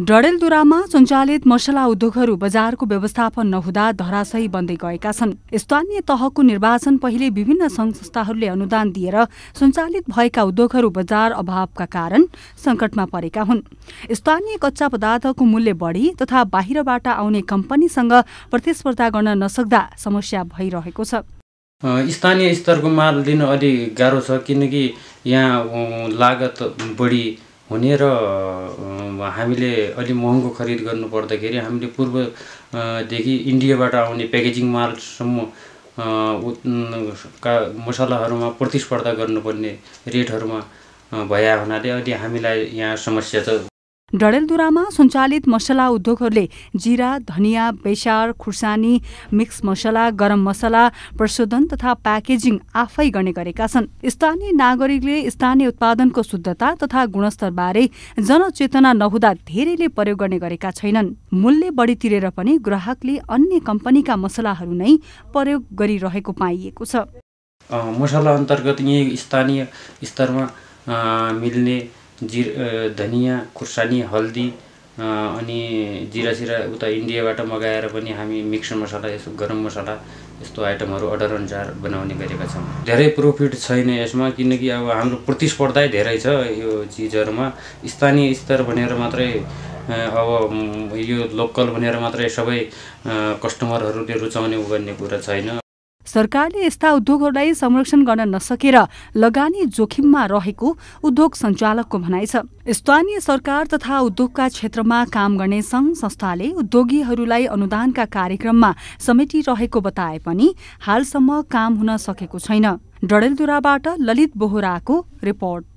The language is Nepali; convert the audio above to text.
डडेलधुरामा सञ्चालित मसला उद्योगहरू बजारको व्यवस्थापन नहुँदा धराशयी बन्दै गएका छन् स्थानीय तहको निर्वाचन पहिले विभिन्न सङ्घ संस्थाहरूले अनुदान दिएर सञ्चालित भएका उद्योगहरू बजार अभावका कारण सङ्कटमा परेका हुन् स्थानीय कच्चा पदार्थको मूल्य बढी तथा बाहिरबाट आउने कम्पनीसँग प्रतिस्पर्धा गर्न नसक्दा समस्या भइरहेको छ स्थानीय स्तरको माल दिन अलिक गाह्रो छ किनकि यहाँ लागत बढी हुने र हामीले अलि महँगो खरिद गर्नु पर्दाखेरि हामीले पूर्वदेखि इन्डियाबाट आउने प्याकेजिङ मालसम्म का मसलाहरूमा प्रतिस्पर्धा गर्नुपर्ने रेटहरूमा भया हुनाले अलि हामीलाई यहाँ समस्या छ डडेलदुरामा सञ्चालित मसला उद्योगहरूले जिरा धनियाँ बेसार खुर्सानी मिक्स मसला गरम मसला प्रशोधन तथा प्याकेजिङ आफै गर्ने गरेका छन् स्थानीय नागरिकले स्थानीय उत्पादनको शुद्धता तथा गुणस्तरबारे जनचेतना नहुँदा धेरैले प्रयोग गर्ने गरेका छैनन् मूल्य बढी तिरेर पनि ग्राहकले अन्य कम्पनीका मसलाहरू नै प्रयोग गरिरहेको पाइएको छ मसला अन्तर्गत यहीँ स्थानीय स्तरमा मिल्ने जिर धनियाँ खुर्सानी हल्दी अनि जिरासिरा उता इन्डियाबाट मगाएर पनि हामी मिक्स मसला यसो गरम मसला यस्तो आइटमहरू अनुसार बनाउने गरेका छौँ धेरै प्रोफिट छैन यसमा किनकि अब हाम्रो प्रतिस्पर्धा धेरै छ यो चिजहरूमा स्थानीय स्तर भनेर मात्रै अब यो लोकल भनेर मात्रै सबै कस्टमरहरूले रुचाउने गर्ने कुरा छैन सरकारले यस्ता उद्योगहरूलाई संरक्षण गर्न नसकेर लगानी जोखिममा रहेको उद्योग सञ्चालकको भनाइ छ स्थानीय सरकार तथा उद्योगका क्षेत्रमा काम गर्ने सङ्घ संस्थाले उद्योगीहरूलाई अनुदानका कार्यक्रममा समेटिरहेको बताए पनि हालसम्म काम हुन सकेको छैन डडेलधुराबाट ललित बोहराको रिपोर्ट